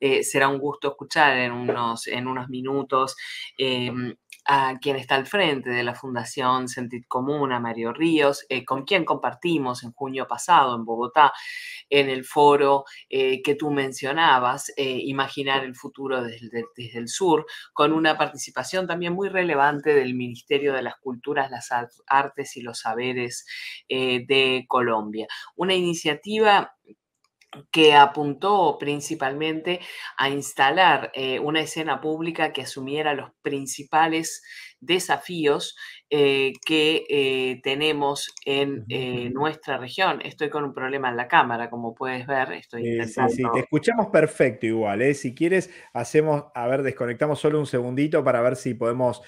Eh, será un gusto escuchar en unos, en unos minutos. Em, a quien está al frente de la Fundación Sentid Común, a Mario Ríos, eh, con quien compartimos en junio pasado en Bogotá, en el foro eh, que tú mencionabas, Imaginar el futuro desde, desde, el sur, con una participación también muy relevante del Ministerio de las Culturas, las Artes y los Saberes de Colombia. Una iniciativa que apuntó principalmente a instalar eh, una escena pública que asumiera los principales desafíos eh, que eh, tenemos en nuestra región. Estoy con un problema en la cámara, como puedes ver. Estoy sí, sí, te escuchamos perfecto igual. Si quieres, hacemos, a ver, desconectamos solo un segundito para ver si podemos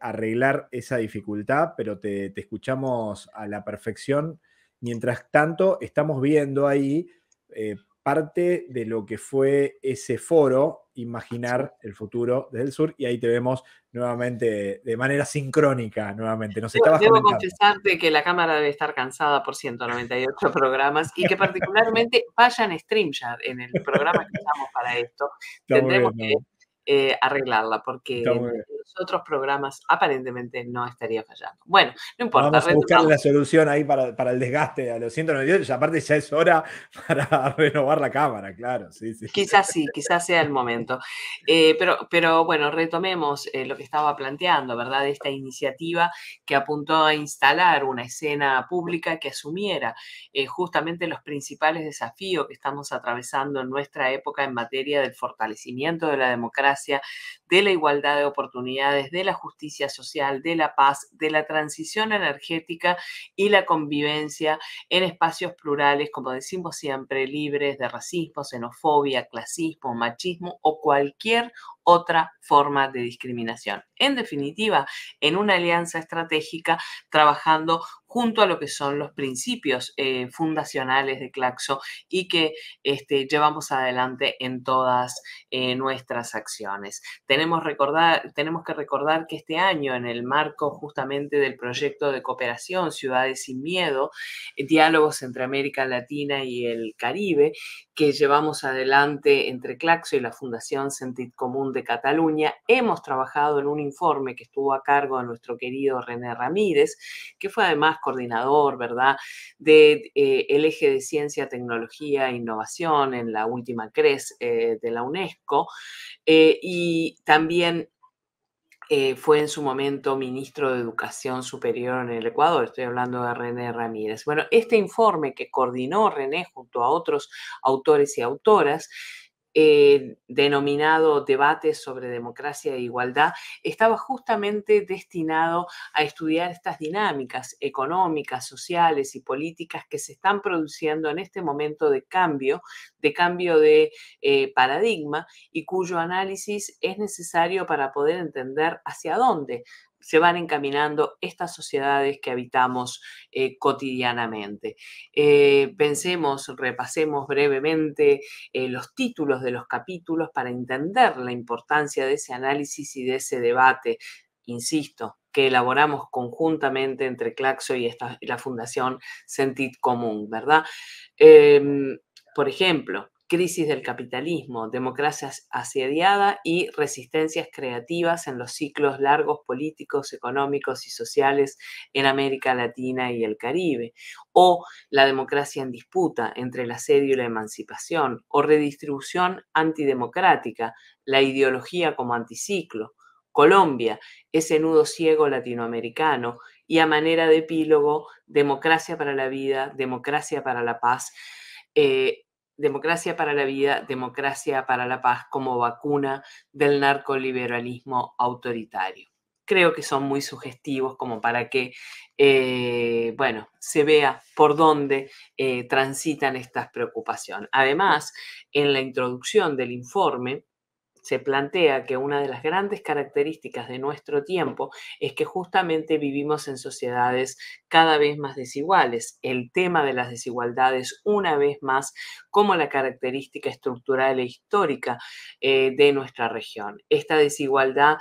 arreglar esa dificultad, pero te, te escuchamos a la perfección. Mientras tanto, estamos viendo ahí eh, parte de lo que fue ese foro, Imaginar el futuro del sur, y ahí te vemos nuevamente de manera sincrónica, nuevamente. Nos Debo, debo confesarte que la cámara debe estar cansada por 198 programas y que particularmente vayan a en el programa que usamos para esto. Tendremos que eh, arreglarla porque los otros programas aparentemente no estaría fallando. Bueno, no importa. Vamos a buscar la solución ahí para, el desgaste a los 198. Aparte ya es hora para renovar la cámara, claro. Quizás sí, quizás sea el momento. Eh, pero, pero bueno, retomemos eh, lo que estaba planteando, ¿verdad? Esta iniciativa que apuntó a instalar una escena pública que asumiera eh, justamente los principales desafíos que estamos atravesando en nuestra época en materia del fortalecimiento de la democracia, de la igualdad de oportunidades, de la justicia social, de la paz, de la transición energética y la convivencia en espacios plurales, como decimos siempre, libres de racismo, xenofobia, clasismo, machismo o cualquier otra forma de discriminación. En definitiva, en una alianza estratégica trabajando junto a lo que son los principios eh, fundacionales de Claxo y que este, llevamos adelante en todas eh, nuestras acciones. Tenemos, tenemos que recordar que este año, en el marco justamente del proyecto de cooperación Ciudades sin Miedo, eh, diálogos entre América Latina y el Caribe, que llevamos adelante entre Claxo y la Fundación Sentit Común de Cataluña. Hemos trabajado en un informe que estuvo a cargo de nuestro querido René Ramírez, que fue además coordinador, ¿verdad?, del de, eh, el eje de ciencia, tecnología e innovación en la última CRES eh, de la UNESCO. Eh, y también fue en su momento ministro de Educación Superior en el Ecuador, estoy hablando de René Ramírez. Bueno, este informe que coordinó René junto a otros autores y autoras eh, denominado debate sobre Democracia e Igualdad, estaba justamente destinado a estudiar estas dinámicas económicas, sociales y políticas que se están produciendo en este momento de cambio, de cambio de eh, paradigma y cuyo análisis es necesario para poder entender hacia dónde se van encaminando estas sociedades que habitamos eh, cotidianamente. Eh, pensemos, repasemos brevemente eh, los títulos de los capítulos para entender la importancia de ese análisis y de ese debate. Insisto, que elaboramos conjuntamente entre Claxo y la Fundación Sentit Común, ¿verdad? Em, por ejemplo, crisis del capitalismo, democracia asediada y resistencias creativas en los ciclos largos políticos, económicos y sociales en América Latina y el Caribe, o la democracia en disputa entre el asedio y la emancipación, o redistribución antidemocrática, la ideología como anticiclo, Colombia, ese nudo ciego latinoamericano, y a manera de epílogo, democracia para la vida, democracia para la paz. Eh, Democracia para la Vida, Democracia para la Paz como vacuna del narcoliberalismo autoritario. Creo que son muy sugestivos como para que, eh, bueno, se vea por dónde eh, transitan estas preocupaciones. Además, en la introducción del informe, se plantea que una de las grandes características de nuestro tiempo es que justamente vivimos en sociedades cada vez más desiguales. El tema de las desigualdades, una vez más, como la característica estructural e histórica eh, de nuestra región. Esta desigualdad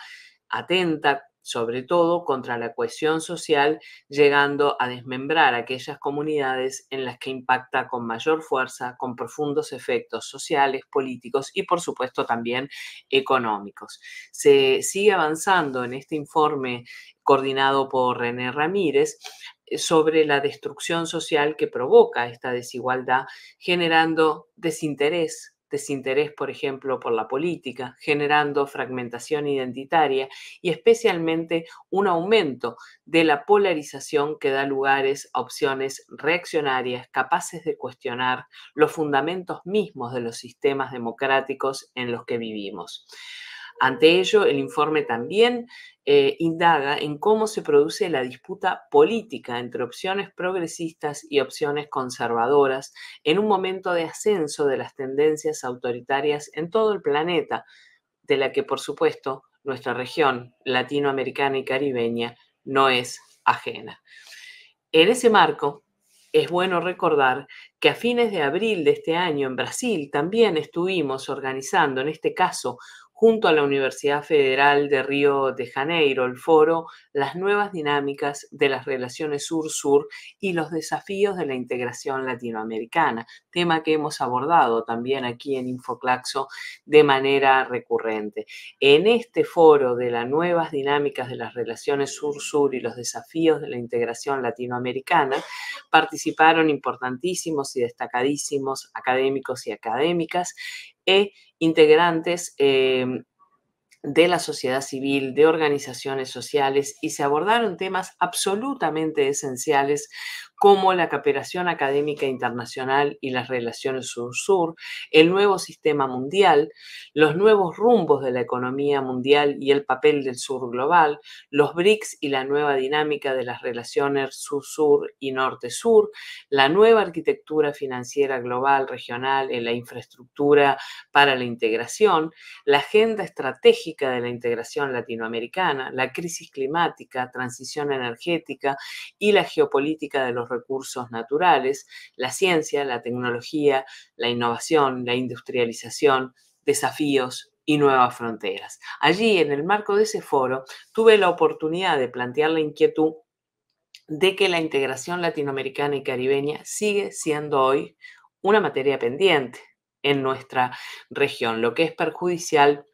atenta sobre todo contra la cohesión social, llegando a desmembrar aquellas comunidades en las que impacta con mayor fuerza, con profundos efectos sociales, políticos y por supuesto también económicos. Se sigue avanzando en este informe coordinado por René Ramírez eh, sobre la destrucción social que provoca esta desigualdad, generando desinterés, desinterés, por ejemplo, por la política, generando fragmentación identitaria y especialmente un aumento de la polarización que da lugares a opciones reaccionarias capaces de cuestionar los fundamentos mismos de los sistemas democráticos en los que vivimos. Ante ello, el informe también eh, indaga en cómo se produce la disputa política entre opciones progresistas y opciones conservadoras en un momento de ascenso de las tendencias autoritarias en todo el planeta, de la que, por supuesto, nuestra región latinoamericana y caribeña no es ajena. En ese marco, es bueno recordar que a fines de abril de este año en Brasil también estuvimos organizando, en este caso, junto a la Universidad Federal de Río de Janeiro, el foro Las nuevas dinámicas de las relaciones sur-sur y los desafíos de la integración latinoamericana, tema que hemos abordado también aquí en Infoclaxo de manera recurrente. En este foro de las nuevas dinámicas de las relaciones sur-sur y los desafíos de la integración latinoamericana, participaron importantísimos y destacadísimos académicos y académicas e integrantes eh, de la sociedad civil, de organizaciones sociales, y se abordaron temas absolutamente esenciales como la cooperación académica internacional y las relaciones sur-sur, el nuevo sistema mundial, los nuevos rumbos de la economía mundial y el papel del sur global, los BRICS y la nueva dinámica de las relaciones sur-sur y norte-sur, la nueva arquitectura financiera global, regional, en la infraestructura para la integración, la agenda estratégica de la integración latinoamericana, la crisis climática, transición energética y la geopolítica de los recursos naturales, la ciencia, la tecnología, la innovación, la industrialización, desafíos y nuevas fronteras. Allí, en el marco de ese foro, tuve la oportunidad de plantear la inquietud de que la integración latinoamericana y caribeña sigue siendo hoy una materia pendiente en nuestra región, lo que es perjudicial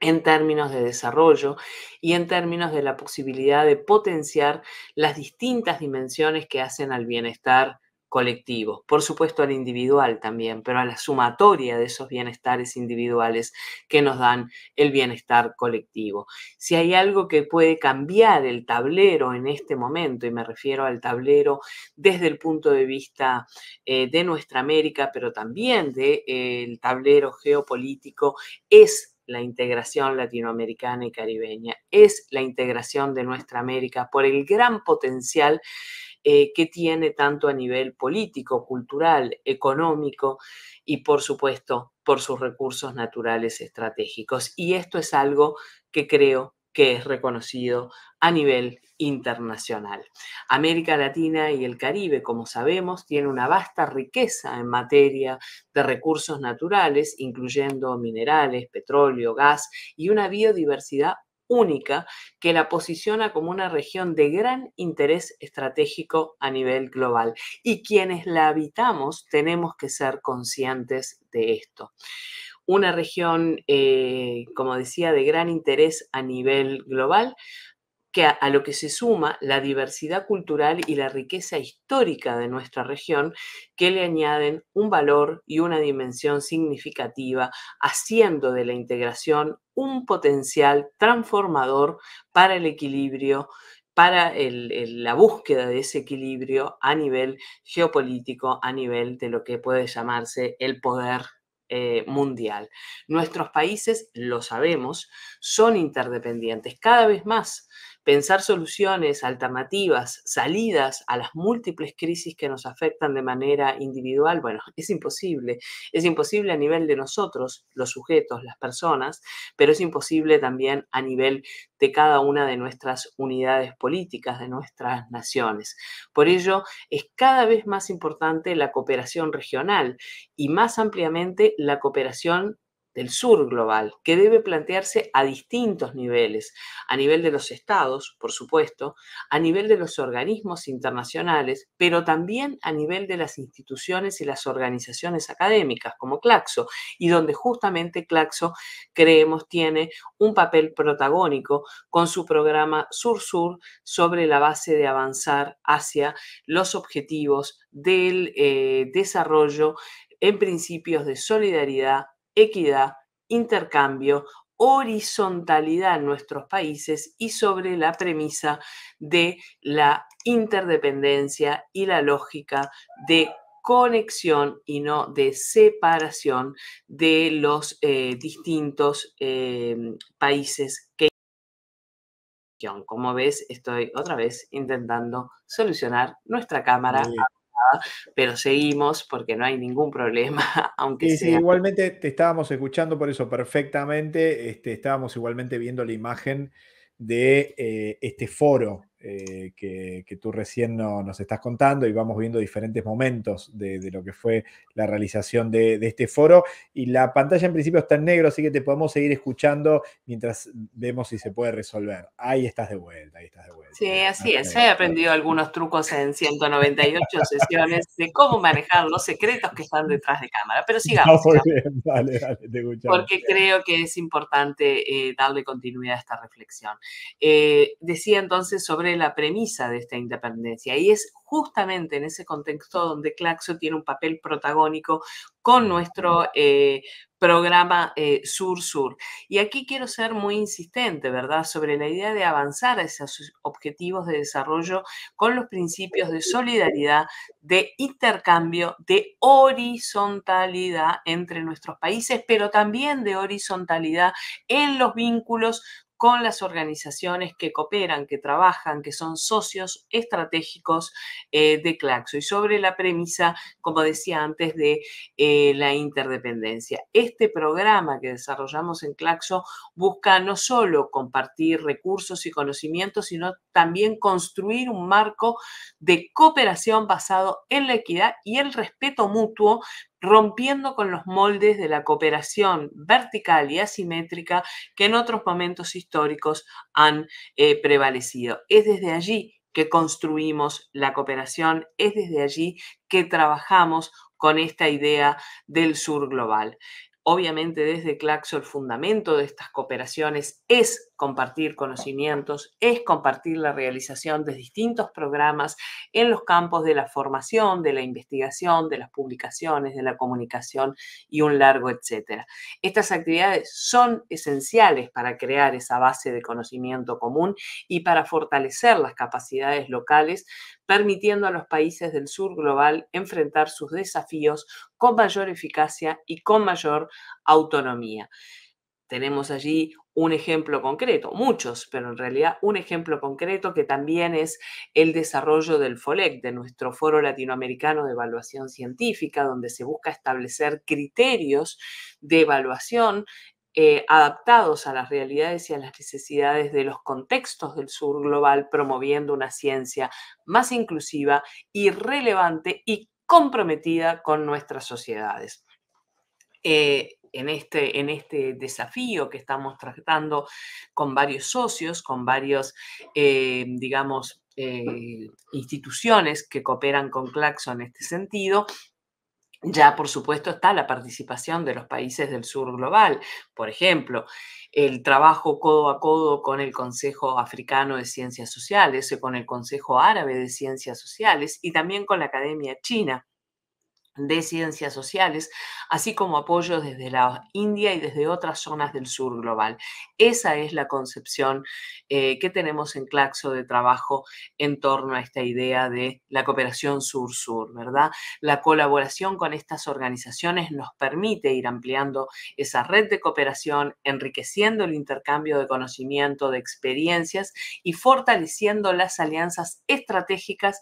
en términos de desarrollo y en términos de la posibilidad de potenciar las distintas dimensiones que hacen al bienestar colectivo, por supuesto al individual también, pero a la sumatoria de esos bienestares individuales que nos dan el bienestar colectivo. Si hay algo que puede cambiar el tablero en este momento, y me refiero al tablero desde el punto de vista eh, de nuestra América, pero también del de, eh, tablero geopolítico, es la integración latinoamericana y caribeña, es la integración de nuestra América por el gran potencial eh, que tiene tanto a nivel político, cultural, económico y por supuesto por sus recursos naturales estratégicos. Y esto es algo que creo que es reconocido a nivel internacional. América Latina y el Caribe, como sabemos, tiene una vasta riqueza en materia de recursos naturales, incluyendo minerales, petróleo, gas y una biodiversidad única que la posiciona como una región de gran interés estratégico a nivel global. Y quienes la habitamos tenemos que ser conscientes de esto una región, eh, como decía, de gran interés a nivel global, que a, lo que se suma la diversidad cultural y la riqueza histórica de nuestra región, que le añaden un valor y una dimensión significativa, haciendo de la integración un potencial transformador para el equilibrio para la búsqueda de ese equilibrio a nivel geopolítico, a nivel de lo que puede llamarse el poder eh, mundial. Nuestros países, lo sabemos, son interdependientes cada vez más. Pensar soluciones, alternativas, salidas a las múltiples crisis que nos afectan de manera individual, bueno, es imposible. Es imposible a nivel de nosotros, los sujetos, las personas, pero es imposible también a nivel de cada una de nuestras unidades políticas, de nuestras naciones. Por ello, es cada vez más importante la cooperación regional y más ampliamente la cooperación el sur global, que debe plantearse a distintos niveles, a nivel de los estados, por supuesto, a nivel de los organismos internacionales, pero también a nivel de las instituciones y las organizaciones académicas, como Claxo, y donde justamente Claxo, creemos, tiene un papel protagónico con su programa Sur-Sur sobre la base de avanzar hacia los objetivos del eh, desarrollo en principios de solidaridad, equidad, intercambio, horizontalidad en nuestros países y sobre la premisa de la interdependencia y la lógica de conexión y no de separación de los eh, distintos em, países que... Como ves, estoy otra vez intentando solucionar nuestra cámara pero seguimos porque no hay ningún problema, aunque igualmente te estábamos escuchando por eso perfectamente, este, estábamos igualmente viendo la imagen de eh, este foro eh, que, tú recién nos estás contando y vamos viendo diferentes momentos de, lo que fue la realización de, este foro. Y la pantalla en principio está en negro, así que te podemos seguir escuchando mientras vemos si se puede resolver. Ahí estás de vuelta, ahí estás de vuelta. Sí, así es. He aprendido algunos trucos en 198 sesiones de cómo manejar los secretos que están detrás de cámara. Pero sigamos. No, Porque creo que es importante eh, darle continuidad a esta reflexión. Eh, decía entonces sobre la premisa de esta independencia. Y es justamente en ese contexto donde Claxo tiene un papel protagónico con nuestro eh, programa Sur-Sur. Eh, y aquí quiero ser muy insistente, ¿verdad?, sobre la idea de avanzar a esos objetivos de desarrollo con los principios de solidaridad, de intercambio, de horizontalidad entre nuestros países, pero también de horizontalidad en los vínculos con las organizaciones que cooperan, que trabajan, que son socios estratégicos eh, de Claxo y sobre la premisa, como decía antes, de eh, la interdependencia. Este programa que desarrollamos en Claxo busca no solo compartir recursos y conocimientos, sino también construir un marco de cooperación basado en la equidad y el respeto mutuo rompiendo con los moldes de la cooperación vertical y asimétrica que en otros momentos históricos han eh, prevalecido. Es desde allí que construimos la cooperación, es desde allí que trabajamos con esta idea del sur global. Obviamente desde Claxo el fundamento de estas cooperaciones es compartir conocimientos, es compartir la realización de distintos programas en los campos de la formación, de la investigación, de las publicaciones, de la comunicación y un largo etcétera. Estas actividades son esenciales para crear esa base de conocimiento común y para fortalecer las capacidades locales, permitiendo a los países del sur global enfrentar sus desafíos con mayor eficacia y con mayor autonomía. Tenemos allí un ejemplo concreto, muchos, pero en realidad un ejemplo concreto que también es el desarrollo del FOLEC, de nuestro Foro Latinoamericano de Evaluación Científica, donde se busca establecer criterios de evaluación eh, adaptados a las realidades y a las necesidades de los contextos del sur global, promoviendo una ciencia más inclusiva y relevante y comprometida con nuestras sociedades. Eh, en este, en este desafío que estamos tratando con varios socios, con varios, eh, digamos, eh, instituciones que cooperan con Claxo en este sentido, ya, por supuesto, está la participación de los países del sur global. Por ejemplo, el trabajo codo a codo con el Consejo Africano de Ciencias Sociales, eh, con el Consejo Árabe de Ciencias Sociales y también con la Academia China de ciencias sociales, así como apoyo desde la India y desde otras zonas del sur global. Esa es la concepción eh, que tenemos en Claxo de trabajo en torno a esta idea de la cooperación sur-sur, ¿verdad? La colaboración con estas organizaciones nos permite ir ampliando esa red de cooperación, enriqueciendo el intercambio de conocimiento, de experiencias y fortaleciendo las alianzas estratégicas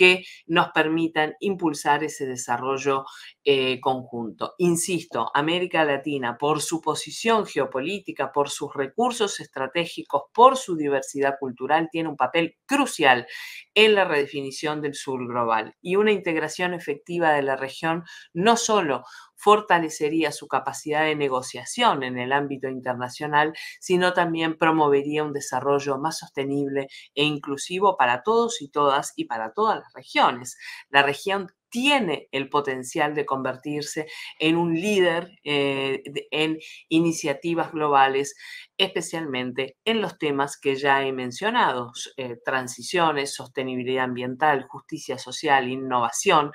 que nos permitan impulsar ese desarrollo eh, conjunto. Insisto, América Latina, por su posición geopolítica, por sus recursos estratégicos, por su diversidad cultural, tiene un papel crucial en la redefinición del sur global y una integración efectiva de la región no solo fortalecería su capacidad de negociación en el ámbito internacional, sino también promovería un desarrollo más sostenible e inclusivo para todos y todas y para todas las regiones. La región tiene el potencial de convertirse en un líder eh, en iniciativas globales especialmente en los temas que ya he mencionado, eh, transiciones, sostenibilidad ambiental, justicia social, innovación,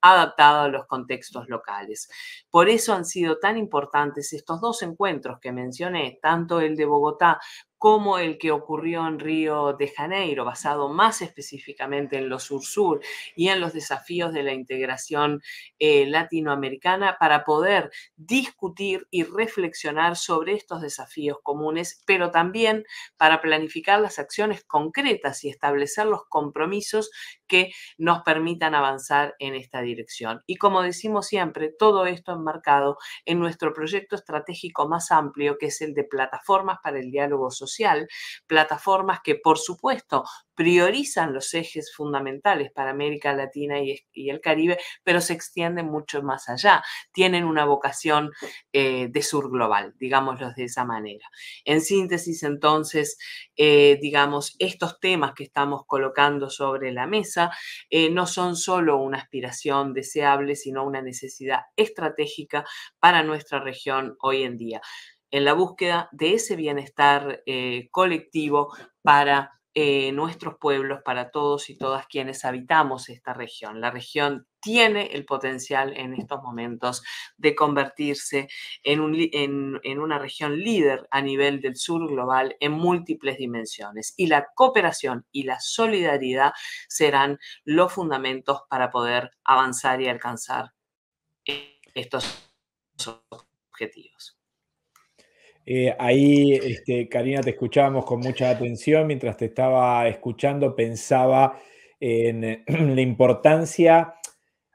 adaptado a los contextos locales. Por eso han sido tan importantes estos dos encuentros que mencioné, tanto el de Bogotá como el que ocurrió en Río de Janeiro, basado más específicamente en lo sur-sur y en los desafíos de la integración eh, latinoamericana, para poder discutir y reflexionar sobre estos desafíos comunes pero también para planificar las acciones concretas y establecer los compromisos que nos permitan avanzar en esta dirección. Y como decimos siempre, todo esto enmarcado en nuestro proyecto estratégico más amplio, que es el de plataformas para el diálogo social, plataformas que por supuesto priorizan los ejes fundamentales para América Latina y, el Caribe, pero se extienden mucho más allá. Tienen una vocación eh, de sur global, digámoslo de esa manera. En síntesis, entonces, eh, digamos, estos temas que estamos colocando sobre la mesa, eh, no son solo una aspiración deseable, sino una necesidad estratégica para nuestra región hoy en día, en la búsqueda de ese bienestar eh, colectivo para eh, nuestros pueblos, para todos y todas quienes habitamos esta región. La región tiene el potencial en estos momentos de convertirse en, una región líder a nivel del sur global en múltiples dimensiones. Y la cooperación y la solidaridad serán los fundamentos para poder avanzar y alcanzar estos objetivos. Eh, ahí, este, Karina, te escuchábamos con mucha atención. Mientras te estaba escuchando, pensaba en eh, la importancia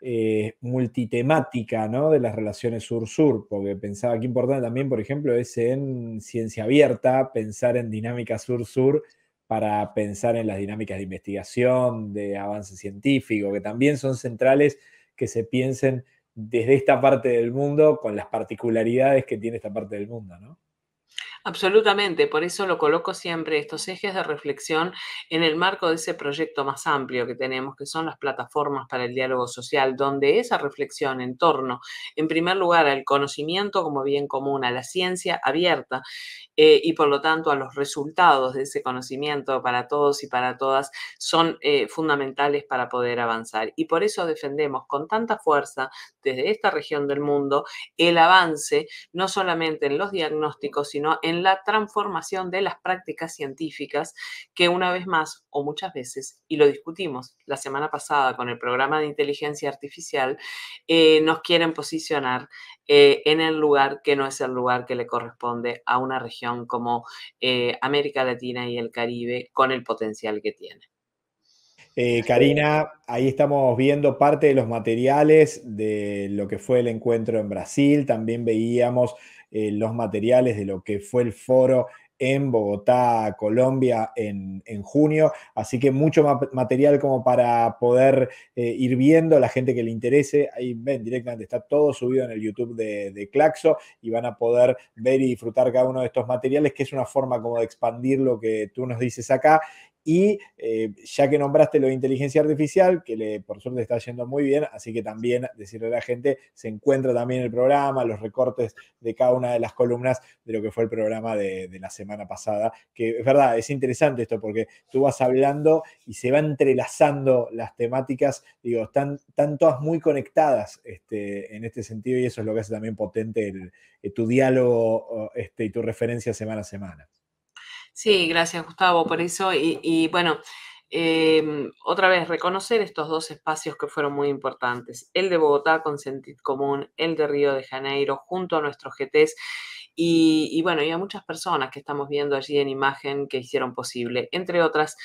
eh, multitemática de las relaciones sur-sur, porque pensaba que importante también, por ejemplo, es en ciencia abierta, pensar en dinámica sur-sur para pensar en las dinámicas de investigación, de avance científico, que también son centrales que se piensen desde esta parte del mundo con las particularidades que tiene esta parte del mundo, ¿no? Absolutamente, por eso lo coloco siempre estos ejes de reflexión en el marco de ese proyecto más amplio que tenemos, que son las plataformas para el diálogo social, donde esa reflexión en torno, en primer lugar, al conocimiento como bien común, a la ciencia abierta eh, y por lo tanto a los resultados de ese conocimiento para todos y para todas, son eh, fundamentales para poder avanzar. Y por eso defendemos con tanta fuerza desde esta región del mundo el avance, no solamente en los diagnósticos, sino en en la transformación de las prácticas científicas que una vez más o muchas veces, y lo discutimos la semana pasada con el programa de inteligencia artificial, eh, nos quieren posicionar eh, en el lugar que no es el lugar que le corresponde a una región como eh, América Latina y el Caribe con el potencial que tiene. Karina, ahí estamos viendo parte de los materiales de lo que fue el encuentro en Brasil. También veíamos eh, los materiales de lo que fue el foro en Bogotá, Colombia, en, junio. Así que mucho material como para poder eh, ir viendo, la gente que le interese, ahí ven directamente, está todo subido en el YouTube de, de, Claxo y van a poder ver y disfrutar cada uno de estos materiales, que es una forma como de expandir lo que tú nos dices acá y eh, ya que nombraste lo de inteligencia artificial, que le, por suerte está yendo muy bien, así que también decirle a la gente, se encuentra también el programa, los recortes de cada una de las columnas de lo que fue el programa de, la semana pasada, que es verdad, es interesante esto porque tú vas hablando y se va entrelazando las temáticas, digo, están, todas muy conectadas este, en este sentido y eso es lo que hace también potente eh, tu diálogo este, y tu referencia semana a semana. Sí, gracias Gustavo por eso. Y, bueno, em, otra vez, reconocer estos dos espacios que fueron muy importantes, el de Bogotá con Sentit Común, el de Río de Janeiro, junto a nuestros GTs. Y, y bueno, y a muchas personas que estamos viendo allí en imagen que hicieron posible, entre otras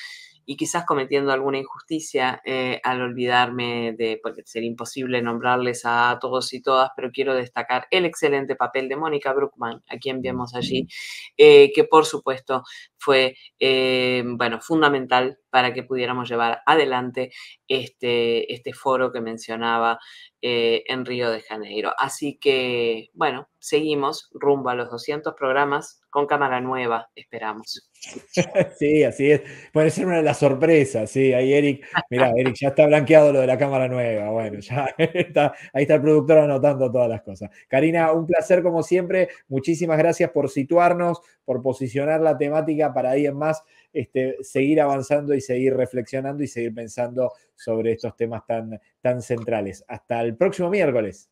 y quizás cometiendo alguna injusticia eh, al olvidarme de, porque sería imposible nombrarles a todos y todas, pero quiero destacar el excelente papel de Mónica Bruckman, a quien vemos allí, eh, que por supuesto fue, eh, bueno, fundamental para que pudiéramos llevar adelante este, este foro que mencionaba en Río de Janeiro. Así que, bueno, seguimos rumbo a los 200 programas con cámara nueva, esperamos. Sí, así es. Puede ser una de las sorpresas, sí. Ahí Eric, mirá, Eric, ya está blanqueado lo de la cámara nueva. Bueno, ya está, ahí está el productor anotando todas las cosas. Karina, un placer como siempre. Muchísimas gracias por situarnos, por posicionar la temática para ahí más este, seguir avanzando y seguir reflexionando y seguir pensando sobre estos temas tan, tan centrales. Hasta el próximo miércoles.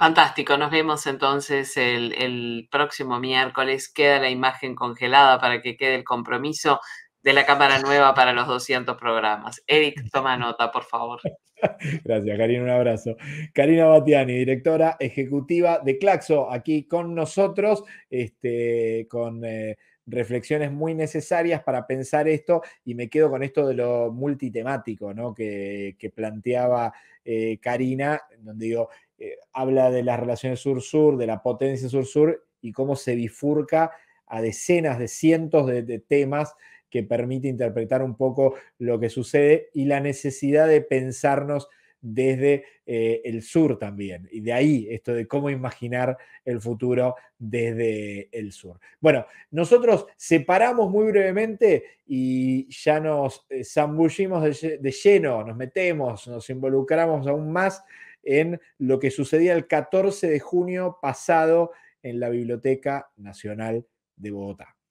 Fantástico, nos vemos entonces el, próximo miércoles. Queda la imagen congelada para que quede el compromiso de la cámara nueva para los 200 programas. Eric, toma nota, por favor. Gracias, Karina, un abrazo. Karina Batiani, directora ejecutiva de Claxo, aquí con nosotros, este, con eh, reflexiones muy necesarias para pensar esto, y me quedo con esto de lo multitemático ¿no? que, planteaba eh, Karina, donde digo, eh, habla de las relaciones sur-sur, de la potencia sur-sur y cómo se bifurca a decenas de cientos de, temas que permite interpretar un poco lo que sucede y la necesidad de pensarnos desde eh, el sur también. Y de ahí esto de cómo imaginar el futuro desde el sur. Bueno, nosotros separamos muy brevemente y ya nos eh, zambullimos de, lleno, nos metemos, nos involucramos aún más en lo que sucedía el 14 de junio pasado en la Biblioteca Nacional de Bogotá.